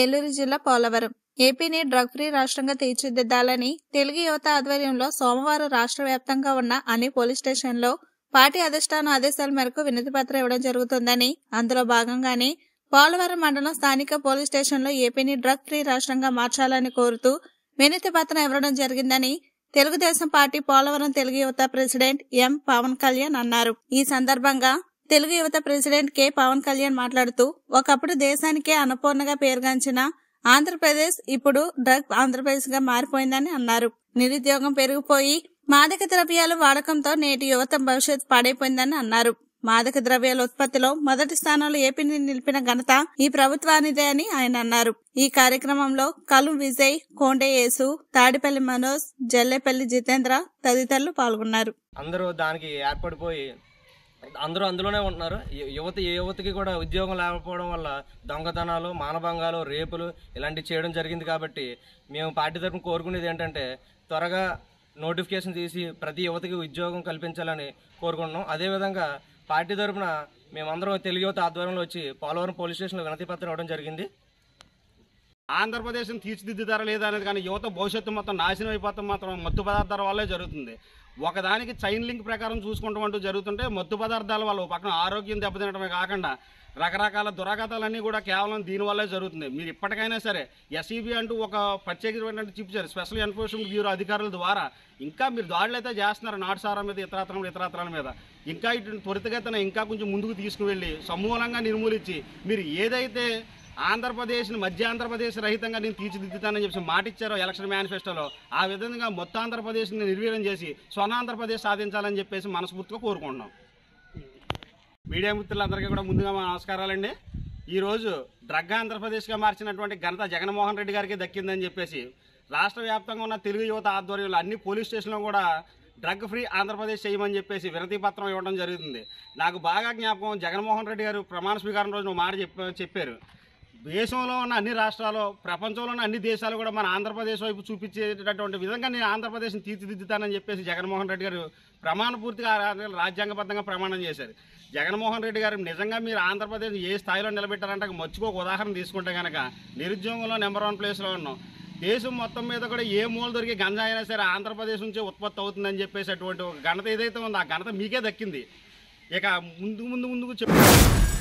ఏలూరు జిల్లా పోలవరం ఏపీని drug free రాష్ట్రంగా తీర్చిదిద్దాలని తెలుగు యువత ఆధ్వర్యంలో సోమవారం రాష్ట్ర వ్యాప్తంగా ఉన్న అన్ని పోలీస్ స్టేషన్లో పార్టీ అధిష్టాన ఆదేశాల మేరకు పత్రం ఇవ్వడం జరుగుతుందని అందులో భాగంగానే పోలవరం మండలం స్థానిక పోలీస్ స్టేషన్లో ఏపీని డ్రగ్ ఫ్రీ రాష్ట్రంగా మార్చాలని కోరుతూ వినతి పత్రం ఇవ్వడం జరిగిందని తెలుగుదేశం పార్టీ పోలవరం తెలుగు యువత ప్రెసిడెంట్ ఎం పవన్ కళ్యాణ్ అన్నారు ఈ సందర్భంగా తెలుగు యువత ప్రెసిడెంట్ కె పవన్ కళ్యాణ్ మాట్లాడుతూ ఒకప్పుడు దేశానికే అన్నపూర్ణగా పేరుగాంచిన ఆంధ్రప్రదేశ్ ఇప్పుడు డ్రగ్ ఆంధ్రప్రదేశ్ గా మారిపోయిందని అన్నారు నిరుద్యోగం పెరిగిపోయి మాదక ద్రవ్యాల వాడకంతో నేటి యువత భవిష్యత్తు పాడైపోయిందని అన్నారు మాదక ద్రవ్యాల ఉత్పత్తిలో మొదటి స్థానంలో ఏపీని నిలిపిన ఘనత ఈ ప్రభుత్వానిదే అని ఆయన అన్నారు ఈ కార్యక్రమంలో కలు విజయ్ కోండే యేసు తాడిపల్లి మనోజ్ జల్లేపల్లి జితేంద్ర తదితరులు పాల్గొన్నారు అందరూ దానికి ఏర్పడిపోయి అందరూ అందులోనే ఉంటున్నారు యువత యువతకి కూడా ఉద్యోగం లేకపోవడం వల్ల దొంగతనాలు మానభంగాలు రేపులు ఇలాంటివి చేయడం జరిగింది కాబట్టి మేము పార్టీ తరఫున కోరుకునేది ఏంటంటే త్వరగా నోటిఫికేషన్ తీసి ప్రతి యువతకి ఉద్యోగం కల్పించాలని కోరుకుంటున్నాం అదేవిధంగా పార్టీ తరఫున మేమందరం తెలుగు యువత ఆధ్వర్యంలో వచ్చి పోలవరం పోలీస్ స్టేషన్లో వినతి పత్రం ఇవ్వడం జరిగింది ఆంధ్రప్రదేశ్ని తీర్చిదిద్దుతారా లేదా అనేది కానీ యువత భవిష్యత్తు మొత్తం నాశనం అయిపోతాం మాత్రం మత్తు పదార్థాల వల్లే జరుగుతుంది ఒకదానికి చైన్ లింక్ ప్రకారం చూసుకుంటాం అంటూ జరుగుతుంటే మత్తు పదార్థాల వల్ల పక్కన ఆరోగ్యం దెబ్బతినటమే కాకుండా రకరకాల దురాగతాలన్నీ కూడా కేవలం దీనివల్లే జరుగుతుంది మీరు ఇప్పటికైనా సరే ఎస్ఈబి e అంటూ ఒక ప్రత్యేకమైనటువంటి చూపించారు స్పెషల్ ఎన్ఫోర్స్మెంట్ బ్యూరో అధికారుల ద్వారా ఇంకా మీరు దాడులు అయితే చేస్తున్నారు నాటుసారా మీద ఇతరాత్రం ఇతరాత్రాల మీద ఇంకా ఇటు త్వరితగతిన ఇంకా కొంచెం ముందుకు తీసుకువెళ్ళి సమూలంగా నిర్మూలించి మీరు ఏదైతే ఆంధ్రప్రదేశ్ని మధ్య ఆంధ్రప్రదేశ్ రహితంగా నేను తీర్చిదిద్దుతానని చెప్పి మాట ఎలక్షన్ మేనిఫెస్టోలో ఆ విధంగా మొత్తం ఆంధ్రప్రదేశ్ని నిర్వీర్యం చేసి స్వర్ణ ఆంధ్రప్రదేశ్ సాధించాలని చెప్పేసి మనస్ఫూర్తిగా కోరుకుంటున్నాం మీడియా మిత్రులందరికీ కూడా ముందుగా నమస్కారాలండి ఈరోజు డ్రగ్ ఆంధ్రప్రదేశ్గా మార్చినటువంటి ఘనత జగన్మోహన్ రెడ్డి గారికి దక్కిందని చెప్పేసి రాష్ట్ర వ్యాప్తంగా ఉన్న తెలుగు యువత ఆధ్వర్యంలో అన్ని పోలీస్ స్టేషన్లో కూడా డ్రగ్ ఫ్రీ ఆంధ్రప్రదేశ్ చేయమని చెప్పేసి వినతి పత్రం ఇవ్వడం జరుగుతుంది నాకు బాగా జ్ఞాపకం జగన్మోహన్ రెడ్డి గారు ప్రమాణ స్వీకారం రోజు మాట చెప్పారు దేశంలో ఉన్న అన్ని రాష్ట్రాలు ప్రపంచంలో ఉన్న అన్ని దేశాలు కూడా మన ఆంధ్రప్రదేశ్ వైపు చూపించేటటువంటి విధంగా నేను ఆంధ్రప్రదేశ్ని తీర్చిదిద్దుతానని చెప్పేసి జగన్మోహన్ రెడ్డి గారు ప్రమాణపూర్తిగా రాజ్యాంగబద్ధంగా ప్రమాణం చేశారు జగన్మోహన్ రెడ్డి గారు నిజంగా మీరు ఆంధ్రప్రదేశ్ ఏ స్థాయిలో నిలబెట్టారంటే మర్చిపోక ఉదాహరణ తీసుకుంటే కనుక నిరుద్యోగంలో నెంబర్ వన్ ప్లేస్లో ఉన్నాం దేశం మొత్తం మీద కూడా ఏ మూల దొరికే గంజా అయినా సరే ఆంధ్రప్రదేశ్ నుంచే ఉత్పత్తి అవుతుందని చెప్పేసి అటువంటి ఒక ఘనత ఏదైతే ఉందో ఆ ఘనత మీకే దక్కింది ఇక ముందు ముందు ముందుకు చెప్పారు